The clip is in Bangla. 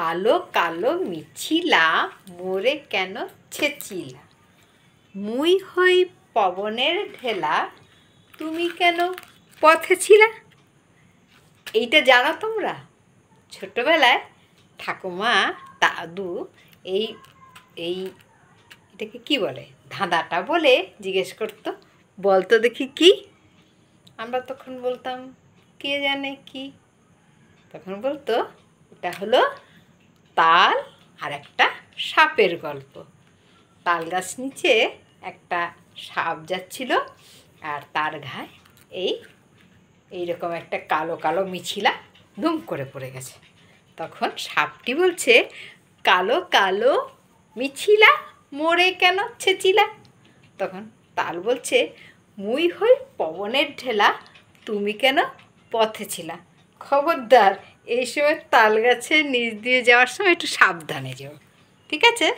কালো কালো মিছিলা মোরে কেন ছেচিলা মুই হই পবনের ঢেলা তুমি কেন পথে ছিলা এইটা জানো তোমরা ছোটবেলায় ঠাকুমা দাদু এই এই এটাকে কি বলে ধাঁধাটা বলে জিজ্ঞেস করতো বলতো দেখি কি আমরা তখন বলতাম কে জানে কি তখন বলতো এটা হলো তাল আর একটা সাপের গল্প তাল গাছ নিচে একটা সাপ যাচ্ছিল আর তার ঘায় এই এইরকম একটা কালো কালো মিছিলা দুম করে পড়ে গেছে তখন সাপটি বলছে কালো কালো মিছিলা মোড়ে কেন ছেচিলা তখন তাল বলছে মুই হই পবনের ঢেলা তুমি কেন পথে ছিলা খবরদার এই সময় তাল গাছের নিচ দিয়ে যাওয়ার সময় একটু সাবধানে যাও ঠিক আছে